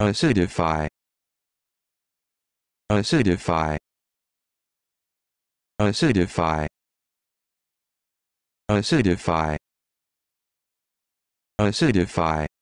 acidify acidify acidify acidify acidify